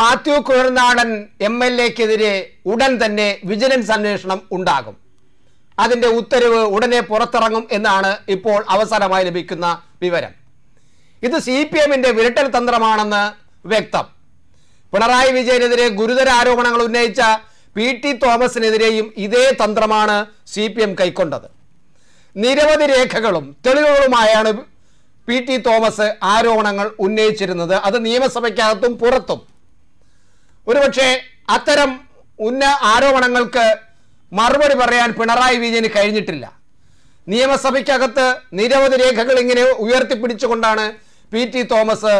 Mathew Kuzhalnadan M L എക്കെതിരെ ഉടൻ തന്നെ വിജിലൻസ് അന്വേഷണം ഉണ്ടാകും അതിൻ്റെ ഉത്തരവ് ഉടനെ പുറത്തിറങ്ങും എന്നാണ് ഇപ്പോൾ അവസാനമായി ലഭിക്കുന്ന വിവരം ഇത് സി പി എമ്മിൻ്റെ വിരട്ടൽ തന്ത്രമാണെന്ന് വ്യക്തം പിണറായി വിജയനെതിരെ ഗുരുതര ആരോപണങ്ങൾ ഉന്നയിച്ച പി ടി തോമസിനെതിരെയും ഇതേ തന്ത്രമാണ് സി പി എം കൈക്കൊണ്ടത് നിരവധി രേഖകളും തെളിവുകളുമായാണ് പി ടി തോമസ് ആരോപണങ്ങൾ ഉന്നയിച്ചിരുന്നത് അത് നിയമസഭയ്ക്കകത്തും പുറത്തും ഒരുപക്ഷെ അത്തരം ഉന്ന ആരോപണങ്ങൾക്ക് മറുപടി പറയാൻ പിണറായി വിജയന് കഴിഞ്ഞിട്ടില്ല നിയമസഭയ്ക്കകത്ത് നിരവധി രേഖകൾ ഇങ്ങനെ ഉയർത്തിപ്പിടിച്ചുകൊണ്ടാണ് പി ടി തോമസ്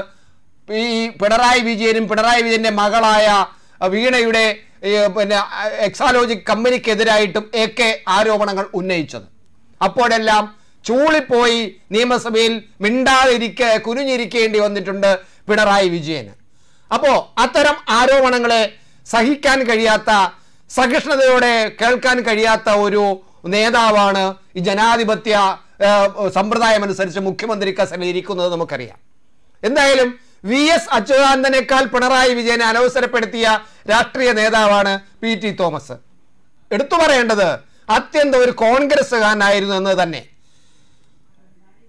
ഈ പിണറായി വിജയനും പിണറായി വിജയന്റെ മകളായ വീണയുടെ പിന്നെ എക്സാലോജിക് കമ്പനിക്കെതിരായിട്ടും ഒക്കെ ആരോപണങ്ങൾ ഉന്നയിച്ചത് അപ്പോഴെല്ലാം ചൂളിപ്പോയി നിയമസഭയിൽ മിണ്ടാതിരിക്കെ കുനിഞ്ഞിരിക്കേണ്ടി വന്നിട്ടുണ്ട് പിണറായി വിജയന് അപ്പോ അത്തരം ആരോപണങ്ങളെ സഹിക്കാൻ കഴിയാത്ത സഹിഷ്ണുതയോടെ കേൾക്കാൻ കഴിയാത്ത ഒരു നേതാവാണ് ഈ ജനാധിപത്യ സമ്പ്രദായം അനുസരിച്ച് മുഖ്യമന്ത്രി കസനിൽ ഇരിക്കുന്നത് നമുക്കറിയാം എന്തായാലും വി എസ് അച്യുതാനന്ദനേക്കാൾ പിണറായി വിജയനെ അനവസരപ്പെടുത്തിയ രാഷ്ട്രീയ നേതാവാണ് പി ടി തോമസ് എടുത്തു പറയേണ്ടത് അത്യന്തം ഒരു കോൺഗ്രസ്സുകാരനായിരുന്നു എന്ന് തന്നെ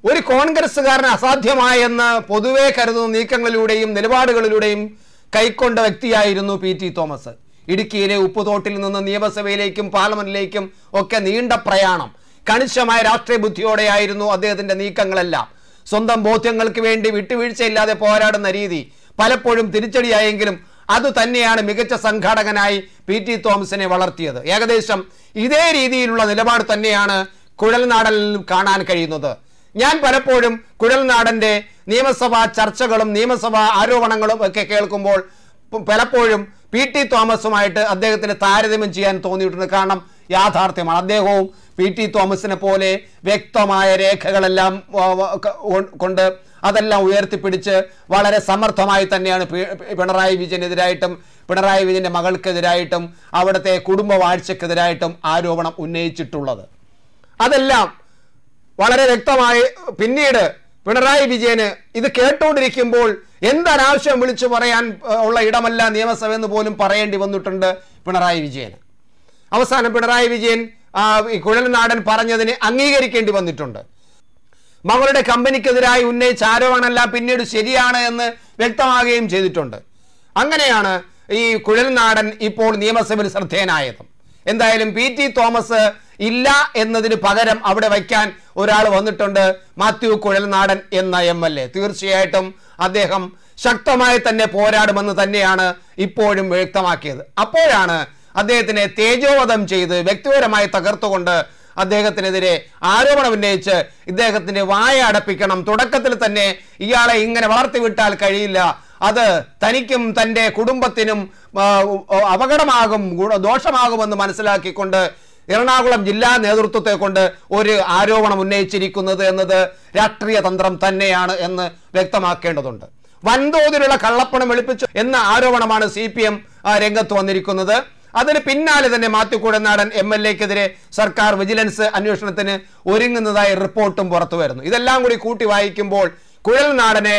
ഒരു കോൺഗ്രസ്സുകാരന് അസാധ്യമായെന്ന് പൊതുവെ കരുതുന്ന നീക്കങ്ങളിലൂടെയും നിലപാടുകളിലൂടെയും കൈക്കൊണ്ട വ്യക്തിയായിരുന്നു പി ടി തോമസ് ഇടുക്കിയിലെ ഉപ്പുതോട്ടിൽ നിന്ന് നിയമസഭയിലേക്കും പാർലമെന്റിലേക്കും ഒക്കെ നീണ്ട പ്രയാണം കണിശമായ രാഷ്ട്രീയ ബുദ്ധിയോടെയായിരുന്നു അദ്ദേഹത്തിന്റെ നീക്കങ്ങളെല്ലാം സ്വന്തം ബോധ്യങ്ങൾക്ക് വേണ്ടി വിട്ടുവീഴ്ചയില്ലാതെ പോരാടുന്ന രീതി പലപ്പോഴും തിരിച്ചടിയായെങ്കിലും അത് തന്നെയാണ് മികച്ച സംഘാടകനായി പി ടി തോമസിനെ വളർത്തിയത് ഏകദേശം ഇതേ രീതിയിലുള്ള നിലപാട് തന്നെയാണ് കുഴൽനാടലിൽ കാണാൻ കഴിയുന്നത് ഞാൻ പലപ്പോഴും കുഴൽനാടൻ്റെ നിയമസഭാ ചർച്ചകളും നിയമസഭാ ആരോപണങ്ങളും ഒക്കെ കേൾക്കുമ്പോൾ പലപ്പോഴും പി ടി തോമസുമായിട്ട് അദ്ദേഹത്തിന് താരതമ്യം ചെയ്യാൻ തോന്നിയിട്ടുണ്ട് കാരണം യാഥാർത്ഥ്യമാണ് അദ്ദേഹവും പി ടി തോമസിനെ പോലെ വ്യക്തമായ രേഖകളെല്ലാം കൊണ്ട് അതെല്ലാം ഉയർത്തിപ്പിടിച്ച് വളരെ സമർത്ഥമായി തന്നെയാണ് പിണറായി വിജയനെതിരായിട്ടും പിണറായി വിജയൻ്റെ മകൾക്കെതിരായിട്ടും അവിടുത്തെ കുടുംബ വാഴ്ചക്കെതിരായിട്ടും ആരോപണം ഉന്നയിച്ചിട്ടുള്ളത് അതെല്ലാം വളരെ വ്യക്തമായി പിന്നീട് പിണറായി വിജയന് ഇത് കേട്ടുകൊണ്ടിരിക്കുമ്പോൾ എന്തൊരാവശ്യം വിളിച്ചു പറയാൻ ഉള്ള ഇടമല്ല നിയമസഭ എന്ന് പോലും പറയേണ്ടി വന്നിട്ടുണ്ട് പിണറായി വിജയന് അവസാനം പിണറായി വിജയൻ കുഴൽനാടൻ പറഞ്ഞതിനെ അംഗീകരിക്കേണ്ടി വന്നിട്ടുണ്ട് മകളുടെ കമ്പനിക്കെതിരായി ഉന്നയിച്ച ആരോപണമല്ല പിന്നീട് ശരിയാണ് എന്ന് വ്യക്തമാകുകയും ചെയ്തിട്ടുണ്ട് അങ്ങനെയാണ് ഈ കുഴൽനാടൻ ഇപ്പോൾ നിയമസഭയിൽ ശ്രദ്ധേയനായത് എന്തായാലും പി ടി തോമസ് ഇല്ല എന്നതിന് പകരം അവിടെ വയ്ക്കാൻ ഒരാൾ വന്നിട്ടുണ്ട് മാത്യു കുഴൽനാടൻ എന്ന എം എൽ എ തീർച്ചയായിട്ടും അദ്ദേഹം ശക്തമായി തന്നെ പോരാടുമെന്ന് തന്നെയാണ് ഇപ്പോഴും വ്യക്തമാക്കിയത് അപ്പോഴാണ് അദ്ദേഹത്തിനെ തേജോവധം ചെയ്ത് വ്യക്തിപരമായി തകർത്തുകൊണ്ട് അദ്ദേഹത്തിനെതിരെ ആരോപണം ഉന്നയിച്ച് ഇദ്ദേഹത്തിന്റെ വായ അടപ്പിക്കണം തുടക്കത്തിൽ തന്നെ ഇയാളെ ഇങ്ങനെ വളർത്തിവിട്ടാൽ കഴിയില്ല അത് തനിക്കും തൻ്റെ കുടുംബത്തിനും അപകടമാകും ദോഷമാകുമെന്ന് മനസ്സിലാക്കിക്കൊണ്ട് എറണാകുളം ജില്ലാ നേതൃത്വത്തെ കൊണ്ട് ഒരു ആരോപണം ഉന്നയിച്ചിരിക്കുന്നത് എന്നത് രാഷ്ട്രീയ തന്ത്രം തന്നെയാണ് എന്ന് വ്യക്തമാക്കേണ്ടതുണ്ട് വൻതോതിലുള്ള കള്ളപ്പണം വെളുപ്പിച്ചു എന്ന ആരോപണമാണ് സി പി എം രംഗത്ത് വന്നിരിക്കുന്നത് അതിന് പിന്നാലെ തന്നെ മാത്യു കുഴനാടൻ എം എൽ എക്കെതിരെ സർക്കാർ വിജിലൻസ് അന്വേഷണത്തിന് ഒരുങ്ങുന്നതായി റിപ്പോർട്ടും പുറത്തു വരുന്നു ഇതെല്ലാം കൂടി കൂട്ടി വായിക്കുമ്പോൾ കുഴൽനാടനെ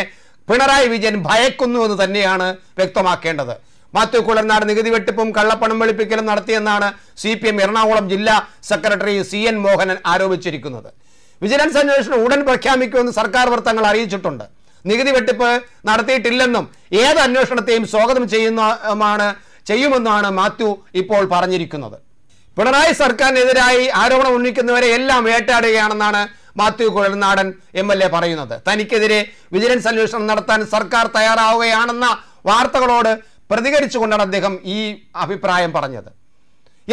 പിണറായി വിജയൻ ഭയക്കുന്നു എന്ന് തന്നെയാണ് വ്യക്തമാക്കേണ്ടത് മാത്യു കുളർനാട് നികുതി വെട്ടിപ്പും കള്ളപ്പണം വെളുപ്പിക്കലും നടത്തിയെന്നാണ് സി പി എം എറണാകുളം ജില്ലാ സെക്രട്ടറി സി എൻ മോഹനൻ ആരോപിച്ചിരിക്കുന്നത് വിജിലൻസ് അന്വേഷണം ഉടൻ പ്രഖ്യാപിക്കുമെന്ന് സർക്കാർ വൃത്തങ്ങൾ അറിയിച്ചിട്ടുണ്ട് നികുതി വെട്ടിപ്പ് നടത്തിയിട്ടില്ലെന്നും ഏത് അന്വേഷണത്തെയും സ്വാഗതം ചെയ്യുന്നതാണ് ചെയ്യുമെന്നാണ് മാത്യു ഇപ്പോൾ പറഞ്ഞിരിക്കുന്നത് പിണറായി സർക്കാരിനെതിരായി ആരോപണം ഉന്നയിക്കുന്നവരെ എല്ലാം വേട്ടയാടുകയാണെന്നാണ് Mathew Kuzhalnadan M L A പറയുന്നത് തനിക്കെതിരെ വിജിലൻസ് അന്വേഷണം നടത്താൻ സർക്കാർ തയ്യാറാവുകയാണെന്ന വാർത്തകളോട് പ്രതികരിച്ചുകൊണ്ടാണ് അദ്ദേഹം ഈ അഭിപ്രായം പറഞ്ഞത്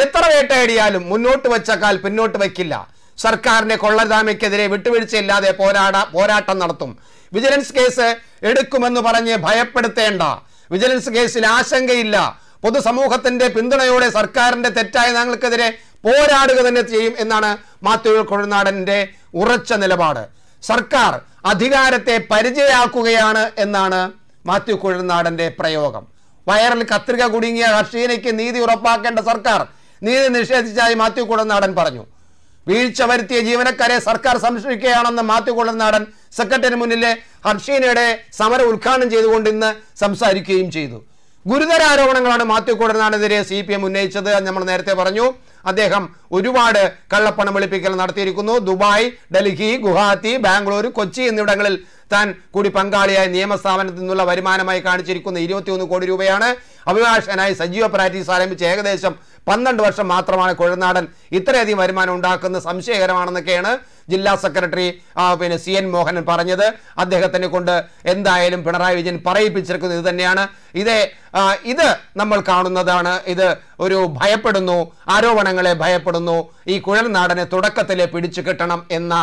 എത്ര വേട്ടയടിയാലും മുന്നോട്ട് വെച്ചക്കാൽ പിന്നോട്ട് വയ്ക്കില്ല സർക്കാരിന്റെ കൊള്ളരുതാമയ്ക്കെതിരെ വിട്ടുവീഴ്ചയില്ലാതെ പോരാട പോരാട്ടം നടത്തും വിജിലൻസ് കേസ് എടുക്കുമെന്ന് പറഞ്ഞ് ഭയപ്പെടുത്തേണ്ട വിജിലൻസ് കേസിൽ ആശങ്കയില്ല പൊതുസമൂഹത്തിന്റെ പിന്തുണയോടെ സർക്കാരിന്റെ തെറ്റായ ഞങ്ങൾക്കെതിരെ പോരാടുക തന്നെ ചെയ്യും എന്നാണ് മാത്യു കൊഴുനാടന്റെ ഉറച്ച നിലപാട് സർക്കാർ അധികാരത്തെ പരിചയാക്കുകയാണ് എന്നാണ് മാത്യു കൊഴുനാടന്റെ പ്രയോഗം വയറിൽ കത്രിക കുടുങ്ങിയ ഹർഷീനയ്ക്ക് നീതി ഉറപ്പാക്കേണ്ട സർക്കാർ നീതി നിഷേധിച്ചതായി മാത്യു കുടനാടൻ പറഞ്ഞു വീഴ്ച വരുത്തിയ ജീവനക്കാരെ സർക്കാർ സംരക്ഷിക്കുകയാണെന്ന് മാത്യു കുടനാടൻ സെക്രട്ടറി മുന്നിലെ ഹർഷീനയുടെ സമരം ഉദ്ഘാടനം ചെയ്തുകൊണ്ട് ഇന്ന് സംസാരിക്കുകയും ചെയ്തു ഗുരുതര ആരോപണങ്ങളാണ് മാത്യു കുടനാടിനെതിരെ സി പി എം ഉന്നയിച്ചത് നമ്മൾ നേരത്തെ പറഞ്ഞു അദ്ദേഹം ഒരുപാട് കള്ളപ്പണം വെളുപ്പിക്കൽ നടത്തിയിരിക്കുന്നു ദുബായ് ഡൽഹി ഗുവാഹത്തി ബാംഗ്ലൂർ കൊച്ചി എന്നിവിടങ്ങളിൽ താൻ കൂടി പങ്കാളിയായ നിയമസ്ഥാപനത്തിൽ നിന്നുള്ള വരുമാനമായി കാണിച്ചിരിക്കുന്ന ഇരുപത്തിയൊന്ന് കോടി രൂപയാണ് അഭിഭാഷകനായി സജീവ പ്രാക്ടീസ് ആരംഭിച്ച് ഏകദേശം പന്ത്രണ്ട് വർഷം മാത്രമാണ് കുഴനാടൻ ഇത്രയധികം വരുമാനം ഉണ്ടാക്കുന്നത് സംശയകരമാണെന്നൊക്കെയാണ് ജില്ലാ സെക്രട്ടറി പിന്നെ സി എൻ മോഹനൻ പറഞ്ഞത് അദ്ദേഹത്തിനെ കൊണ്ട് എന്തായാലും പിണറായി വിജയൻ പറയിപ്പിച്ചിരിക്കുന്നത് ഇത് തന്നെയാണ് ഇതേ ഇത് നമ്മൾ കാണുന്നതാണ് ഇത് ഒരു ഭയപ്പെടുന്നു ആരോപണങ്ങളെ ഭയപ്പെടുന്നു ഈ നാടനെ തുടക്കത്തിലെ പിടിച്ചു കിട്ടണം എന്ന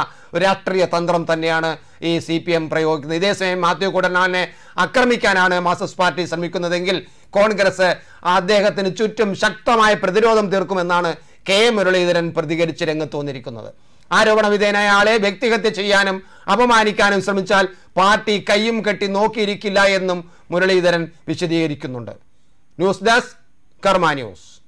രാഷ്ട്രീയ തന്ത്രം തന്നെയാണ് ഈ സി പി എം പ്രയോഗിക്കുന്നത് ഇതേസമയം മാത്യു കുടനാനെ ആക്രമിക്കാനാണ് മാസസ് പാർട്ടി ശ്രമിക്കുന്നതെങ്കിൽ കോൺഗ്രസ് അദ്ദേഹത്തിന് ചുറ്റും ശക്തമായ പ്രതിരോധം തീർക്കുമെന്നാണ് കെ മുരളീധരൻ പ്രതികരിച്ച് രംഗത്ത് വന്നിരിക്കുന്നത് ആരോപണ വിധേയനായ ആളെ വ്യക്തിഹത്യ ചെയ്യാനും അപമാനിക്കാനും ശ്രമിച്ചാൽ പാർട്ടി കൈയും കെട്ടി നോക്കിയിരിക്കില്ല എന്നും മുരളീധരൻ വിശദീകരിക്കുന്നുണ്ട് ന്യൂസ് ഡെസ്ക് കർമ്മ ന്യൂസ്